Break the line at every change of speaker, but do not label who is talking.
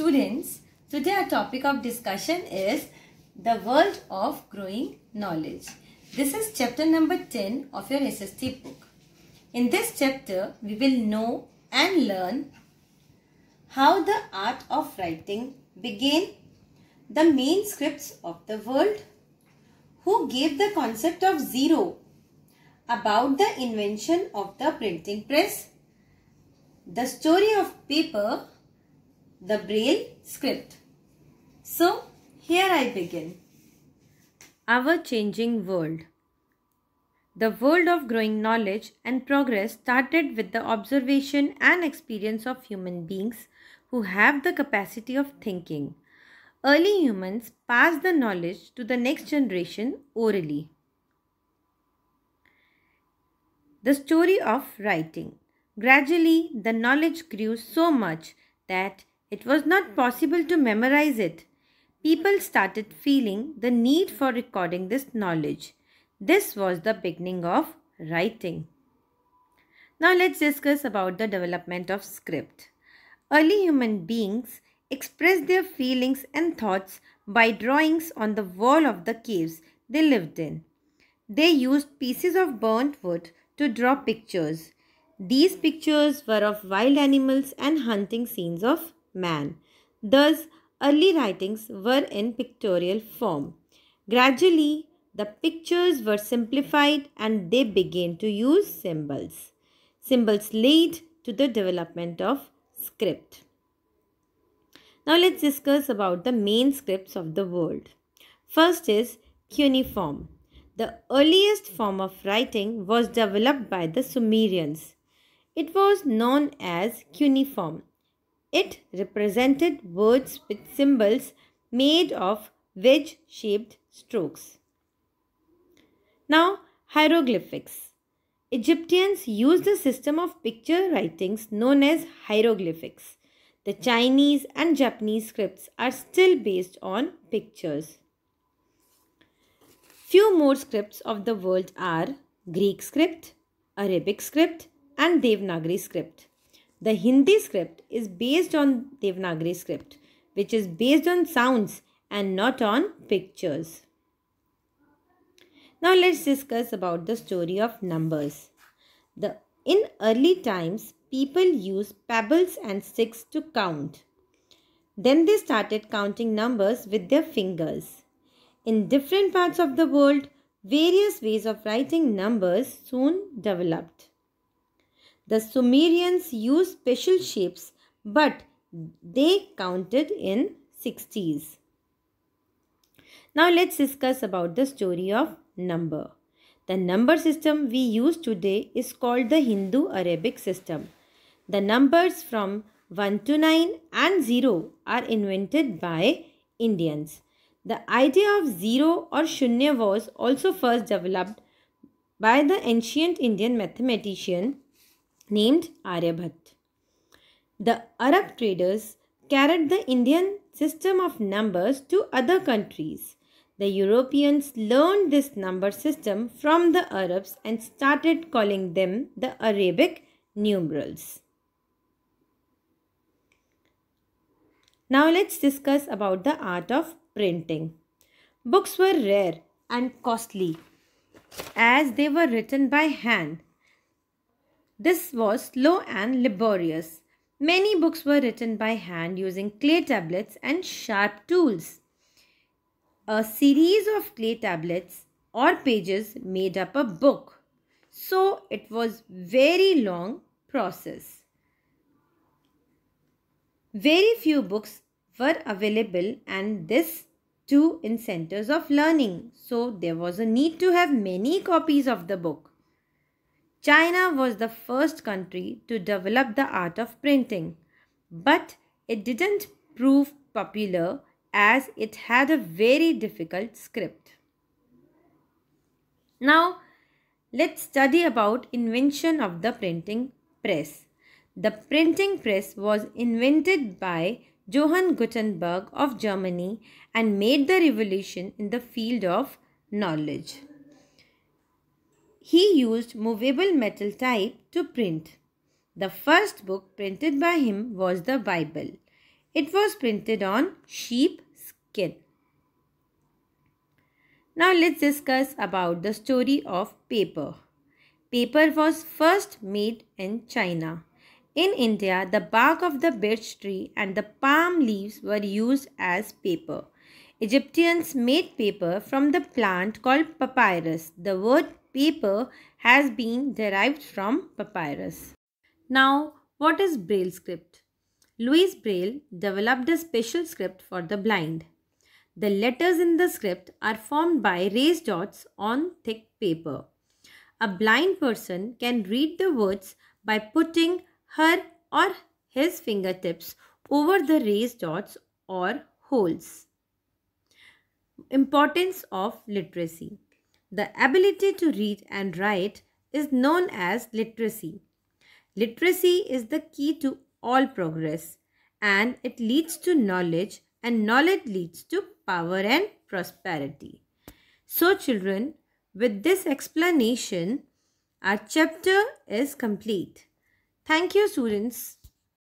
students, today our topic of discussion is the world of growing knowledge. This is chapter number 10 of your SST book. In this chapter, we will know and learn how the art of writing began, the main scripts of the world, who gave the concept of zero, about the invention of the printing press, the story of paper, the Braille script. So, here I begin. Our changing world. The world of growing knowledge and progress started with the observation and experience of human beings who have the capacity of thinking. Early humans passed the knowledge to the next generation orally. The story of writing. Gradually, the knowledge grew so much that it was not possible to memorize it. People started feeling the need for recording this knowledge. This was the beginning of writing. Now let's discuss about the development of script. Early human beings expressed their feelings and thoughts by drawings on the wall of the caves they lived in. They used pieces of burnt wood to draw pictures. These pictures were of wild animals and hunting scenes of man. Thus, early writings were in pictorial form. Gradually, the pictures were simplified and they began to use symbols. Symbols lead to the development of script. Now let's discuss about the main scripts of the world. First is cuneiform. The earliest form of writing was developed by the Sumerians. It was known as cuneiform it represented words with symbols made of wedge-shaped strokes. Now, hieroglyphics. Egyptians used a system of picture writings known as hieroglyphics. The Chinese and Japanese scripts are still based on pictures. Few more scripts of the world are Greek script, Arabic script and Devanagari script. The Hindi script is based on Devanagari script, which is based on sounds and not on pictures. Now let's discuss about the story of numbers. The, in early times, people used pebbles and sticks to count. Then they started counting numbers with their fingers. In different parts of the world, various ways of writing numbers soon developed. The Sumerians used special shapes, but they counted in 60s. Now let's discuss about the story of number. The number system we use today is called the Hindu-Arabic system. The numbers from 1 to 9 and 0 are invented by Indians. The idea of zero or shunya was also first developed by the ancient Indian mathematician named Aryabhat. The Arab traders carried the Indian system of numbers to other countries. The Europeans learned this number system from the Arabs and started calling them the Arabic numerals. Now let's discuss about the art of printing. Books were rare and costly as they were written by hand this was slow and laborious. Many books were written by hand using clay tablets and sharp tools. A series of clay tablets or pages made up a book. So it was very long process. Very few books were available and this too in centers of learning. So there was a need to have many copies of the book. China was the first country to develop the art of printing, but it didn't prove popular as it had a very difficult script. Now, let's study about invention of the printing press. The printing press was invented by Johann Gutenberg of Germany and made the revolution in the field of knowledge he used movable metal type to print. The first book printed by him was the Bible. It was printed on sheep skin. Now let's discuss about the story of paper. Paper was first made in China. In India, the bark of the birch tree and the palm leaves were used as paper. Egyptians made paper from the plant called papyrus. The word paper has been derived from papyrus. Now, what is Braille script? Louis Braille developed a special script for the blind. The letters in the script are formed by raised dots on thick paper. A blind person can read the words by putting her or his fingertips over the raised dots or holes. Importance of literacy. The ability to read and write is known as literacy. Literacy is the key to all progress and it leads to knowledge and knowledge leads to power and prosperity. So children, with this explanation, our chapter is complete. Thank you students.